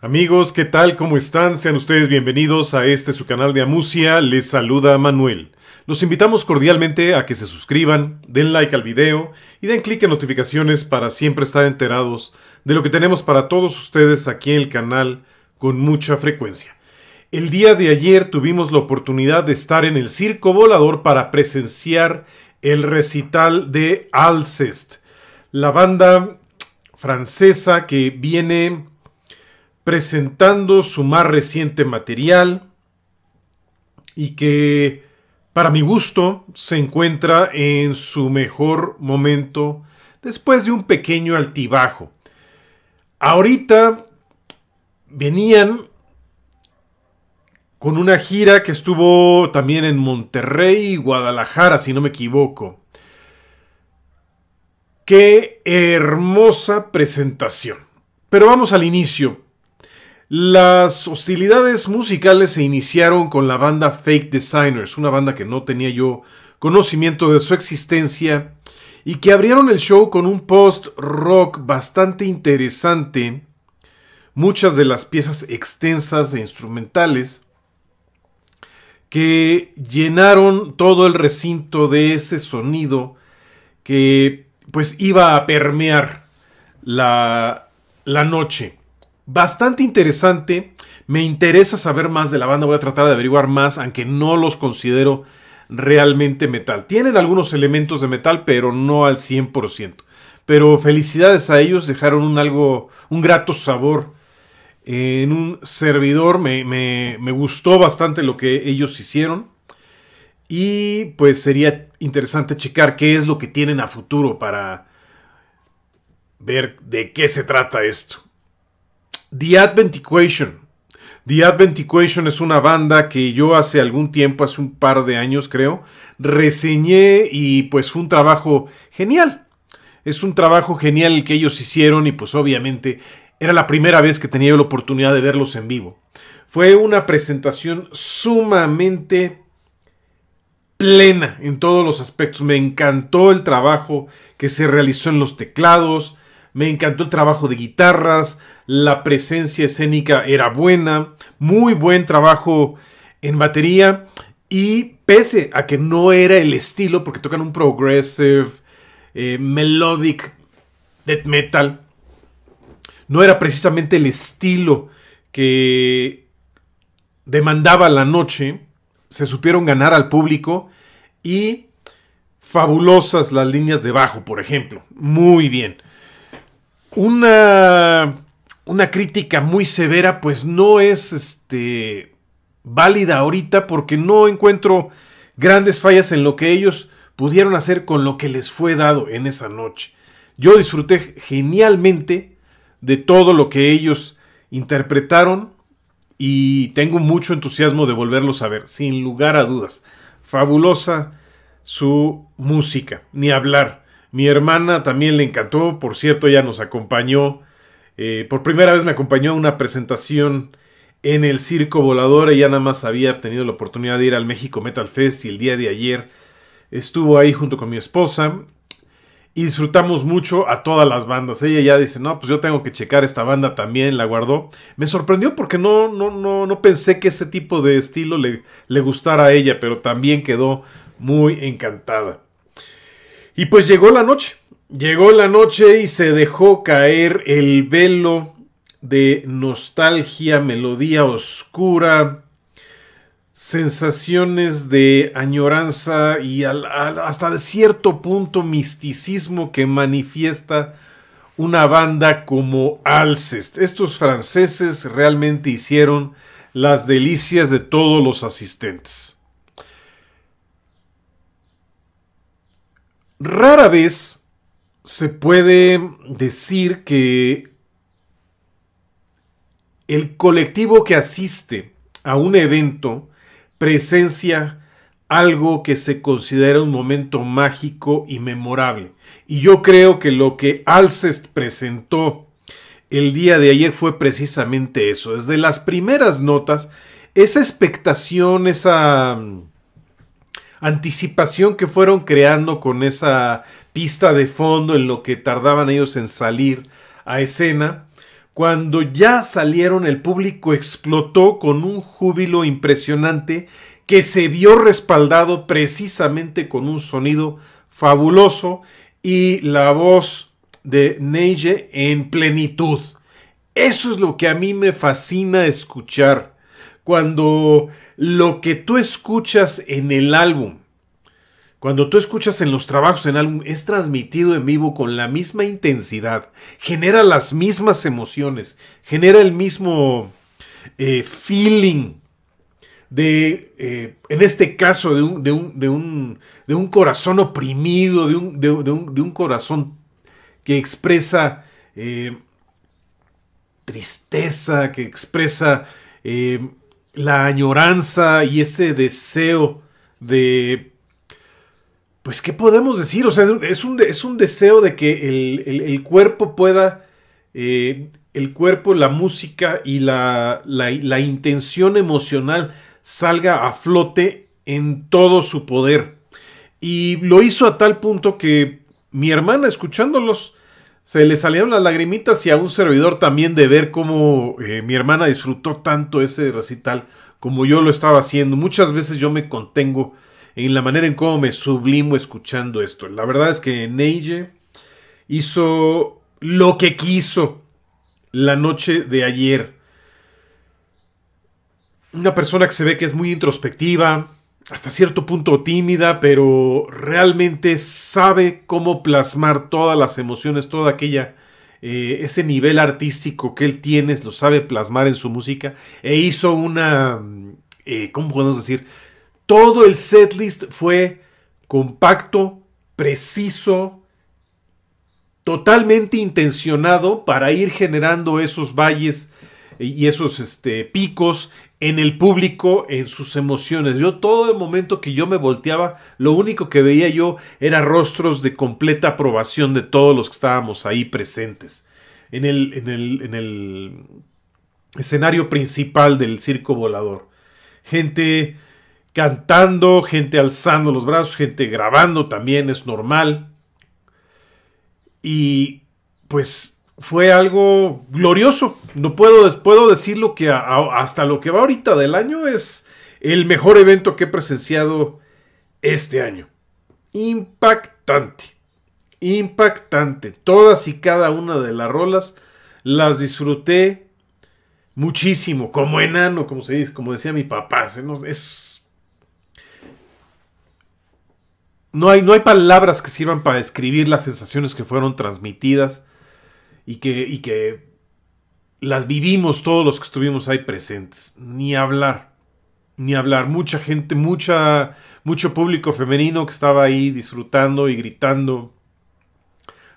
Amigos, ¿qué tal? ¿Cómo están? Sean ustedes bienvenidos a este su canal de Amusia. Les saluda Manuel. Los invitamos cordialmente a que se suscriban, den like al video y den clic en notificaciones para siempre estar enterados de lo que tenemos para todos ustedes aquí en el canal con mucha frecuencia. El día de ayer tuvimos la oportunidad de estar en el Circo Volador para presenciar el recital de Alcest, la banda francesa que viene presentando su más reciente material y que para mi gusto se encuentra en su mejor momento después de un pequeño altibajo. Ahorita venían con una gira que estuvo también en Monterrey y Guadalajara, si no me equivoco. Qué hermosa presentación. Pero vamos al inicio, las hostilidades musicales se iniciaron con la banda Fake Designers, una banda que no tenía yo conocimiento de su existencia y que abrieron el show con un post rock bastante interesante, muchas de las piezas extensas e instrumentales que llenaron todo el recinto de ese sonido que pues iba a permear la, la noche bastante interesante. Me interesa saber más de la banda, voy a tratar de averiguar más, aunque no los considero realmente metal. Tienen algunos elementos de metal, pero no al 100%. Pero felicidades a ellos, dejaron un algo, un grato sabor eh, en un servidor. Me, me gustó bastante lo que ellos hicieron. Y pues sería interesante checar qué es lo que tienen a futuro para ver de qué se trata esto. The Advent Equation. The Advent Equation es una banda que yo hace algún tiempo, hace un par de años creo, reseñé y pues fue un trabajo genial. Es un trabajo genial el que ellos hicieron y pues obviamente era la primera vez que tenía la oportunidad de verlos en vivo. Fue una presentación sumamente plena en todos los aspectos. Me encantó el trabajo que se realizó en los teclados, me encantó el trabajo de guitarras, la presencia escénica era buena, muy buen trabajo en batería y pese a que no era el estilo, porque tocan un progressive, eh, melodic, death metal, no era precisamente el estilo que demandaba la noche, se supieron ganar al público y fabulosas las líneas de bajo, por ejemplo, muy bien una, una crítica muy severa pues no es este, válida ahorita porque no encuentro grandes fallas en lo que ellos pudieron hacer con lo que les fue dado en esa noche. Yo disfruté genialmente de todo lo que ellos interpretaron y tengo mucho entusiasmo de volverlos a ver, sin lugar a dudas. Fabulosa su música, ni hablar. Mi hermana también le encantó, por cierto, ella nos acompañó. Eh, por primera vez me acompañó a una presentación en el Circo Volador. Ella nada más había tenido la oportunidad de ir al México Metal Fest y el día de ayer estuvo ahí junto con mi esposa. Y disfrutamos mucho a todas las bandas. Ella ya dice, no, pues yo tengo que checar esta banda también, la guardó. Me sorprendió porque no, no, no, no pensé que ese tipo de estilo le, le gustara a ella, pero también quedó muy encantada. Y pues llegó la noche, llegó la noche y se dejó caer el velo de nostalgia, melodía oscura, sensaciones de añoranza y hasta de cierto punto misticismo que manifiesta una banda como Alcest. Estos franceses realmente hicieron las delicias de todos los asistentes. Rara vez se puede decir que el colectivo que asiste a un evento presencia algo que se considera un momento mágico y memorable. Y yo creo que lo que Alcest presentó el día de ayer fue precisamente eso. Desde las primeras notas, esa expectación, esa anticipación que fueron creando con esa pista de fondo en lo que tardaban ellos en salir a escena. Cuando ya salieron el público explotó con un júbilo impresionante que se vio respaldado precisamente con un sonido fabuloso y la voz de Neige en plenitud. Eso es lo que a mí me fascina escuchar cuando lo que tú escuchas en el álbum, cuando tú escuchas en los trabajos en álbum, es transmitido en vivo con la misma intensidad, genera las mismas emociones, genera el mismo eh, feeling de, eh, en este caso, de un, corazón oprimido, de un, de un corazón que expresa eh, tristeza, que expresa la añoranza y ese deseo de... Pues, ¿qué podemos decir? O sea, es un, es un deseo de que el, cuerpo pueda... Eh, el cuerpo, la música y la, la, la intención emocional salga a flote en todo su poder. Y lo hizo a tal punto que mi hermana, escuchándolos, se le salieron las lagrimitas y a un servidor también de ver cómo eh, mi hermana disfrutó tanto ese recital como yo lo estaba haciendo. Muchas veces yo me contengo en la manera en cómo me sublimo escuchando esto. La verdad es que Neige hizo lo que quiso la noche de ayer. Una persona que se ve que es muy introspectiva, hasta cierto punto tímida, pero realmente sabe cómo plasmar todas las emociones, toda aquella... Eh, ese nivel artístico que él tiene, lo sabe plasmar en su música, e hizo una, mm, eh, ¿cómo podemos decir? Todo el setlist fue compacto, preciso, totalmente intencionado para ir generando esos valles y esos este, picos en el público, en sus emociones. Yo todo el momento que yo me volteaba, lo único que veía yo era rostros de completa aprobación de todos los que estábamos ahí presentes. En el, en en el escenario principal del circo volador. Gente cantando, gente alzando los brazos, gente grabando también, es normal. Y pues fue algo glorioso. No puedo, puedo decirlo que hasta lo que va ahorita del año es el mejor evento que he presenciado este año. Impactante. Impactante. Todas y cada una de las rolas las disfruté muchísimo, como enano, como se dice, como decía mi papá. Es... No, hay, no hay palabras que sirvan para describir las sensaciones que fueron transmitidas y que, que las vivimos todos los que estuvimos ahí presentes. Ni hablar, ni hablar. Mucha gente, mucha, mucho público femenino que estaba ahí disfrutando y gritando,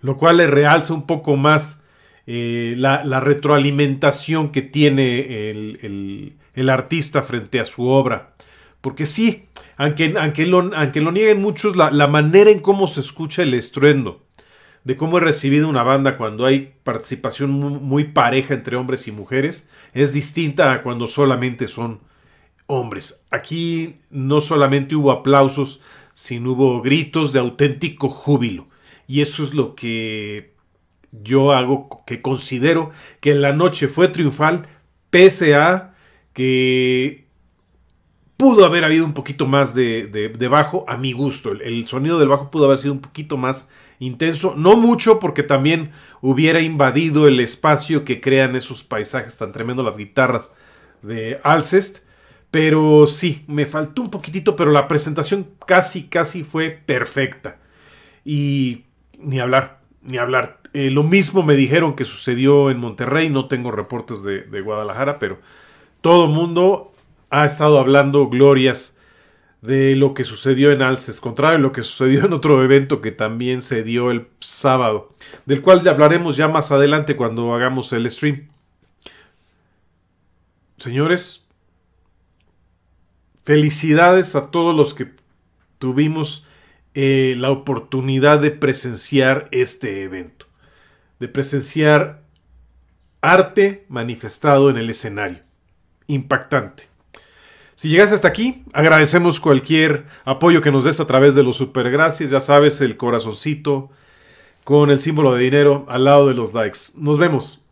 lo cual le realza un poco más eh, la, retroalimentación que tiene el, artista frente a su obra. Porque sí, aunque, aunque, lo, aunque lo nieguen muchos, la, la manera en cómo se escucha el estruendo de cómo he recibido una banda cuando hay participación muy pareja entre hombres y mujeres es distinta a cuando solamente son hombres. Aquí no solamente hubo aplausos, sino hubo gritos de auténtico júbilo. Y eso es lo que yo hago, que considero que la noche fue triunfal, pese a que pudo haber habido un poquito más de, bajo a mi gusto. el, sonido del bajo pudo haber sido un poquito más intenso, no mucho porque también hubiera invadido el espacio que crean esos paisajes tan tremendo las guitarras de Alcest. Pero sí, me faltó un poquitito, pero la presentación casi, casi fue perfecta. Y ni hablar, ni hablar. Eh, lo mismo me dijeron que sucedió en Monterrey, no tengo reportes de, Guadalajara, pero todo el mundo ha estado hablando glorias de lo que sucedió en Alces, contrario a lo que sucedió en otro evento que también se dio el sábado, del cual hablaremos ya más adelante cuando hagamos el stream. Señores, felicidades a todos los que tuvimos eh, la oportunidad de presenciar este evento, de presenciar arte manifestado en el escenario. Impactante. Si llegas hasta aquí, agradecemos cualquier apoyo que nos des a través de los supergracias. Ya sabes, el corazoncito con el símbolo de dinero al lado de los likes. Nos vemos.